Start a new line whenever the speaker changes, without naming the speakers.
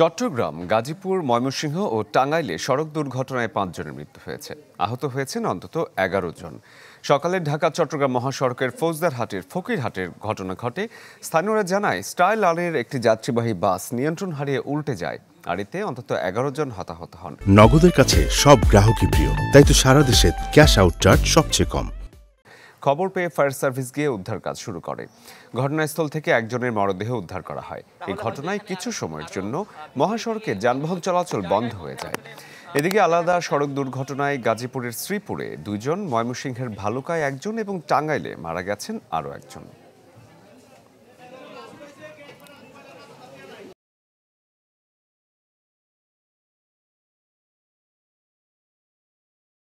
চট্টগ্রাম গাজীপুর ময়মনসিংহ ও টাঙ্গাইলে সড়ক দুর্ঘটনায় পাঁচজনের মৃত্যু হয়েছে আহত হয়েছেন অন্তত এগারো জন সকালে ঢাকা চট্টগ্রাম মহাসড়কের ফৌজদারহাটের ফকিরহাটের ঘটনা ঘটে স্থানীয়রা জানায় স্টাইল আলের একটি যাত্রীবাহী বাস নিয়ন্ত্রণ হারিয়ে উল্টে যায় আর এতে অন্তত এগারো জন হতাহত হন
নগদের কাছে সব গ্রাহকই প্রিয় তাই তো সারা দেশে ক্যাশ আউট চার্জ সবচেয়ে কম
খবর পেয়ে ফায়ার সার্ভিস গিয়ে উদ্ধার কাজ শুরু করে ঘটনাস্থল থেকে একজনের মরদেহ উদ্ধার করা হয় এই ঘটনায় কিছু সময়ের জন্য মহাসড়কে যানবাহন চলাচল বন্ধ হয়ে যায় এদিকে আলাদা সড়ক দুর্ঘটনায় গাজীপুরের শ্রীপুরে দুজন ময়মনসিংহের ভালুকায় একজন এবং টাঙ্গাইলে মারা গেছেন আরও একজন